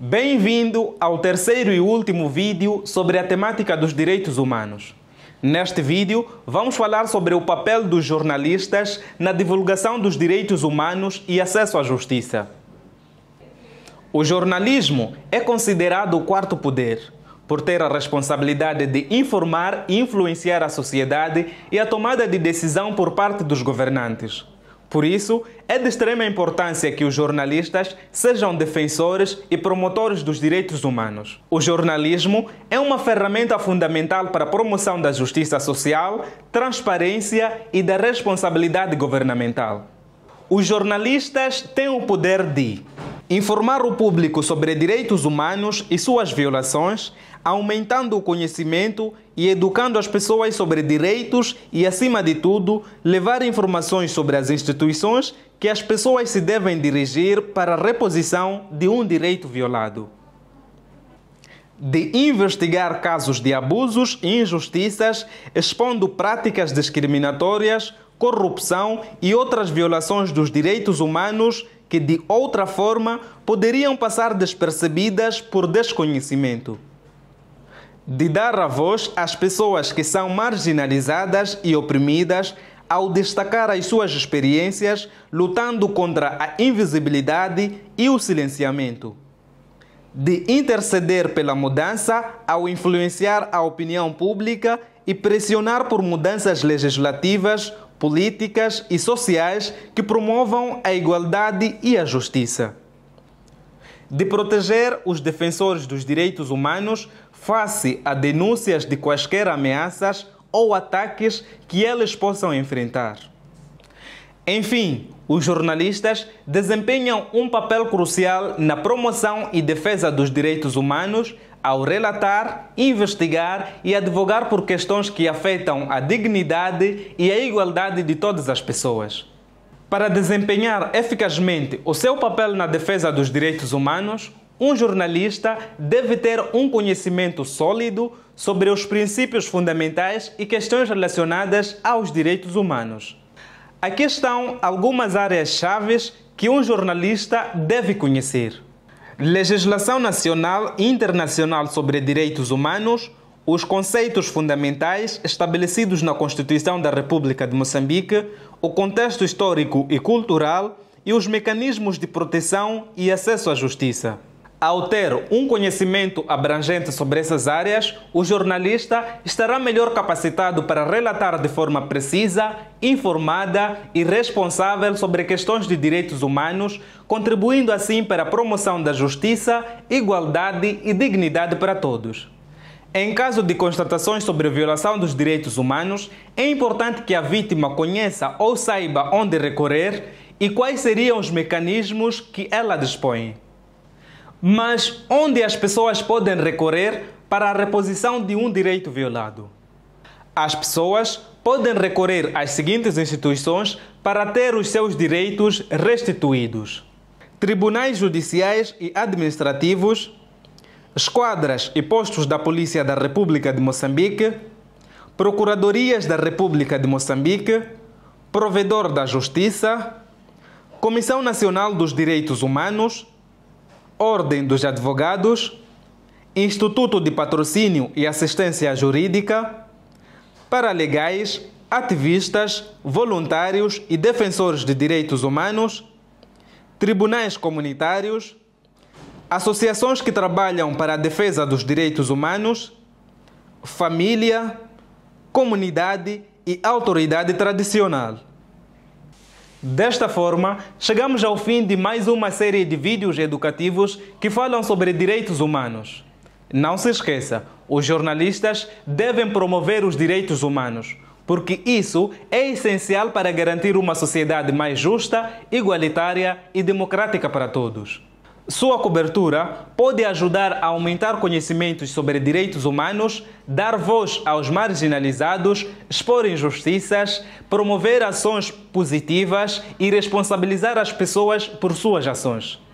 Bem-vindo ao terceiro e último vídeo sobre a temática dos direitos humanos. Neste vídeo, vamos falar sobre o papel dos jornalistas na divulgação dos direitos humanos e acesso à justiça. O jornalismo é considerado o quarto poder, por ter a responsabilidade de informar e influenciar a sociedade e a tomada de decisão por parte dos governantes. Por isso, é de extrema importância que os jornalistas sejam defensores e promotores dos direitos humanos. O jornalismo é uma ferramenta fundamental para a promoção da justiça social, transparência e da responsabilidade governamental. Os jornalistas têm o poder de Informar o público sobre direitos humanos e suas violações, aumentando o conhecimento e educando as pessoas sobre direitos e, acima de tudo, levar informações sobre as instituições que as pessoas se devem dirigir para a reposição de um direito violado. De investigar casos de abusos e injustiças, expondo práticas discriminatórias, corrupção e outras violações dos direitos humanos que de outra forma poderiam passar despercebidas por desconhecimento. De dar a voz às pessoas que são marginalizadas e oprimidas ao destacar as suas experiências lutando contra a invisibilidade e o silenciamento. De interceder pela mudança ao influenciar a opinião pública e pressionar por mudanças legislativas políticas e sociais que promovam a igualdade e a justiça. De proteger os defensores dos direitos humanos face a denúncias de quaisquer ameaças ou ataques que eles possam enfrentar. Enfim, os jornalistas desempenham um papel crucial na promoção e defesa dos direitos humanos ao relatar, investigar e advogar por questões que afetam a dignidade e a igualdade de todas as pessoas. Para desempenhar eficazmente o seu papel na defesa dos direitos humanos, um jornalista deve ter um conhecimento sólido sobre os princípios fundamentais e questões relacionadas aos direitos humanos. Aqui estão algumas áreas chaves que um jornalista deve conhecer. Legislação nacional e internacional sobre direitos humanos, os conceitos fundamentais estabelecidos na Constituição da República de Moçambique, o contexto histórico e cultural e os mecanismos de proteção e acesso à justiça. Ao ter um conhecimento abrangente sobre essas áreas, o jornalista estará melhor capacitado para relatar de forma precisa, informada e responsável sobre questões de direitos humanos, contribuindo assim para a promoção da justiça, igualdade e dignidade para todos. Em caso de constatações sobre violação dos direitos humanos, é importante que a vítima conheça ou saiba onde recorrer e quais seriam os mecanismos que ela dispõe mas onde as pessoas podem recorrer para a reposição de um direito violado. As pessoas podem recorrer às seguintes instituições para ter os seus direitos restituídos: tribunais judiciais e administrativos, esquadras e postos da Polícia da República de Moçambique, procuradorias da República de Moçambique, provedor da Justiça, Comissão Nacional dos Direitos Humanos Ordem dos Advogados, Instituto de Patrocínio e Assistência Jurídica, paralegais, ativistas, voluntários e defensores de direitos humanos, tribunais comunitários, associações que trabalham para a defesa dos direitos humanos, família, comunidade e autoridade tradicional. Desta forma, chegamos ao fim de mais uma série de vídeos educativos que falam sobre direitos humanos. Não se esqueça, os jornalistas devem promover os direitos humanos, porque isso é essencial para garantir uma sociedade mais justa, igualitária e democrática para todos. Sua cobertura pode ajudar a aumentar conhecimentos sobre direitos humanos, dar voz aos marginalizados, expor injustiças, promover ações positivas e responsabilizar as pessoas por suas ações.